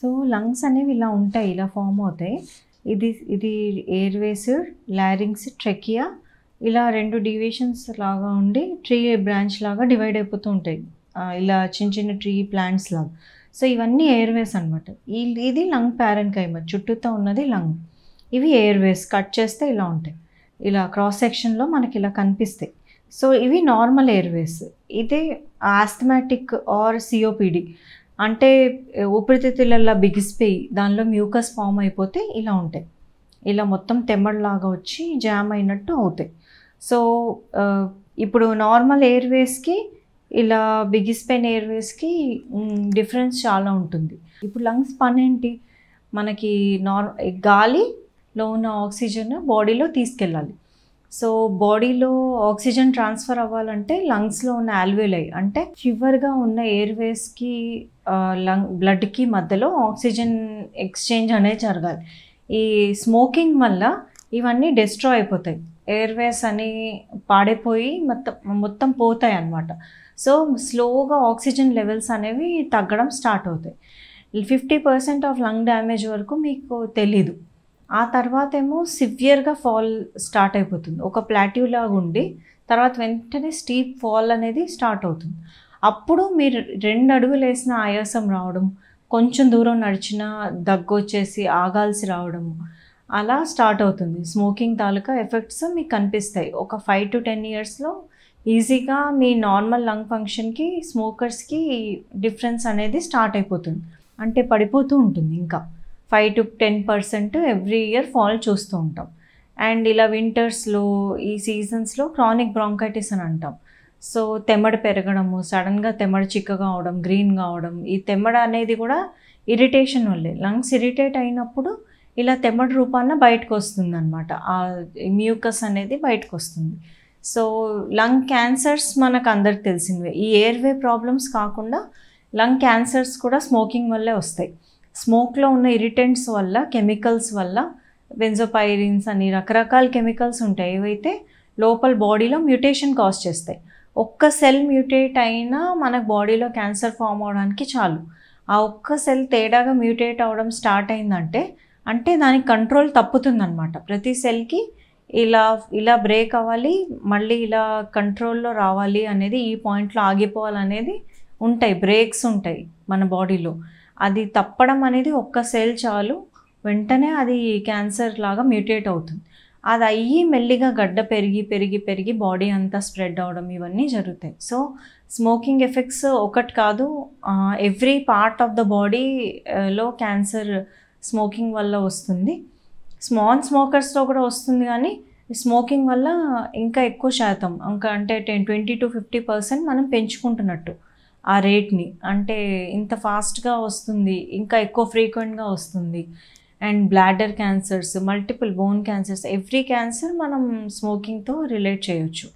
so lungs అనేవి ఇలా ఉంటాయి ఇలా ఫామ్ అవుతాయి ఇది ఇది ఎయిర్వేస్ లారింగ్స్ ట్రెకియా ఇలా రెండు డివియేషన్స్ లాగా ఉండి ట్రీ బ్రాంచ్ లాగా డివైడ్ అయిపోతూ ఉంటాయి ఇలా చిన్న చిన్న ట్రీ ప్లాంట్స్ లాగా సో ఇవన్నీ ఎయిర్వేస్ అనమాట ఇది లంగ్ ప్యారెన్కైమర్ చుట్టూతో ఉన్నది లంగ్ ఇవి ఎయిర్వేస్ కట్ చేస్తే ఇలా ఉంటాయి ఇలా క్రాస్ సెక్షన్లో మనకి ఇలా కనిపిస్తాయి సో ఇవి నార్మల్ ఎయిర్వేస్ ఇదే ఆస్థమాటిక్ ఆర్ సిఓపిడి అంటే ఊపిరితిత్తులల్లా బిగిసిపోయి దానిలో మ్యూకస్ ఫామ్ అయిపోతే ఇలా ఉంటాయి ఇలా మొత్తం తెమ్మడిలాగా వచ్చి జామ్ అయినట్టు అవుతాయి సో ఇప్పుడు నార్మల్ ఎయిర్వేస్కి ఇలా బిగిసిపోయిన ఎయిర్వేస్కి డిఫరెన్స్ చాలా ఉంటుంది ఇప్పుడు లంగ్స్ పని ఏంటి మనకి నార్ గాలిలో ఉన్న ఆక్సిజన్ బాడీలో తీసుకెళ్ళాలి సో బాడీలో ఆక్సిజన్ ట్రాన్స్ఫర్ అవ్వాలంటే లంగ్స్లో ఉన్న ఆల్వేలై అంటే చివరిగా ఉన్న ఎయిర్వేస్కి లంగ్ బ్లడ్కి మధ్యలో ఆక్సిజన్ ఎక్స్చేంజ్ అనేది జరగాలి ఈ స్మోకింగ్ వల్ల ఇవన్నీ డిస్ట్రా అయిపోతాయి ఎయిర్వేస్ అని పాడైపోయి మొత్తం మొత్తం పోతాయి అన్నమాట సో స్లోగా ఆక్సిజన్ లెవెల్స్ అనేవి తగ్గడం స్టార్ట్ అవుతాయి fifty percent of lung damage వరకు మీకు తెలీదు ఆ తర్వాత ఏమో సివియర్గా ఫాల్ స్టార్ట్ అయిపోతుంది ఒక ప్లాట్యూ లాగా ఉండి తర్వాత వెంటనే స్టీప్ ఫాల్ అనేది స్టార్ట్ అవుతుంది అప్పుడు మీరు రెండు అడుగులు వేసిన ఆయాసం రావడం కొంచెం దూరం నడిచిన దగ్గు వచ్చేసి ఆగాల్సి రావడము అలా స్టార్ట్ అవుతుంది స్మోకింగ్ తాలూకా ఎఫెక్ట్స్ మీకు కనిపిస్తాయి ఒక ఫైవ్ టు టెన్ ఇయర్స్లో ఈజీగా మీ నార్మల్ లంగ్ ఫంక్షన్కి స్మోకర్స్కి డిఫరెన్స్ అనేది స్టార్ట్ అయిపోతుంది అంటే పడిపోతూ ఉంటుంది ఇంకా five to ten percent every year fall చూస్తూ ఉంటాం అండ్ ఇలా వింటర్స్లో ఈ సీజన్స్లో క్రానిక్ బ్రాంకైటిస్ అని అంటాం సో తెమ్మడ పెరగడము సడన్గా తెమ్మడ చిక్కగా అవడం గ్రీన్ కావడం ఈ తెమ్మడ అనేది కూడా ఇరిటేషన్ వల్లే లంగ్స్ ఇరిటేట్ అయినప్పుడు ఇలా తెమ్మడి రూపాన బయటకు వస్తుంది అనమాట ఆ మ్యూకస్ అనేది బయటకు వస్తుంది సో లంగ్ క్యాన్సర్స్ మనకు అందరికి తెలిసినవే ఈ ఎయిర్వే ప్రాబ్లమ్స్ కాకుండా లంగ్ క్యాన్సర్స్ కూడా స్మోకింగ్ వల్లే వస్తాయి స్మోక్లో ఉన్న ఇరిటెంట్స్ వల్ల కెమికల్స్ వల్ల వెన్జోపైరిన్స్ అని రకరకాల కెమికల్స్ ఉంటాయి ఏవైతే లోపల బాడీలో మ్యూటేషన్ కాజ్ చేస్తాయి ఒక్క సెల్ మ్యూటేట్ అయినా మనకు బాడీలో క్యాన్సర్ ఫామ్ అవడానికి చాలు ఆ ఒక్క సెల్ తేడాగా మ్యూటేట్ అవడం స్టార్ట్ అయిందంటే అంటే దానికి కంట్రోల్ తప్పుతుందనమాట ప్రతి సెల్కి ఇలా ఇలా బ్రేక్ అవ్వాలి మళ్ళీ ఇలా కంట్రోల్లో రావాలి అనేది ఈ పాయింట్లో ఆగిపోవాలనేది ఉంటాయి బ్రేక్స్ ఉంటాయి మన బాడీలో అది తప్పడం అనేది ఒక్క సెల్ చాలు వెంటనే అది క్యాన్సర్ లాగా మ్యూటేట్ అవుతుంది అది అయ్యి మెల్లిగా గడ్డ పెరిగి పెరిగి పెరిగి బాడీ అంతా స్ప్రెడ్ అవడం ఇవన్నీ జరుగుతాయి సో స్మోకింగ్ ఎఫెక్ట్స్ ఒకటి కాదు ఎవ్రీ పార్ట్ ఆఫ్ ద బాడీలో క్యాన్సర్ స్మోకింగ్ వల్ల వస్తుంది స్మాల్ స్మోకర్స్తో కూడా వస్తుంది కానీ స్మోకింగ్ వల్ల ఇంకా ఎక్కువ శాతం ఇంకా అంటే ten twenty to fifty percent మనం పెంచుకుంటున్నట్టు ఆ రేట్ని అంటే ఇంత ఫాస్ట్గా వస్తుంది ఇంకా ఎక్కువ ఫ్రీక్వెంట్గా వస్తుంది and bladder cancers multiple bone cancers every cancer మనం స్మోకింగ్తో రిలేట్ చేయొచ్చు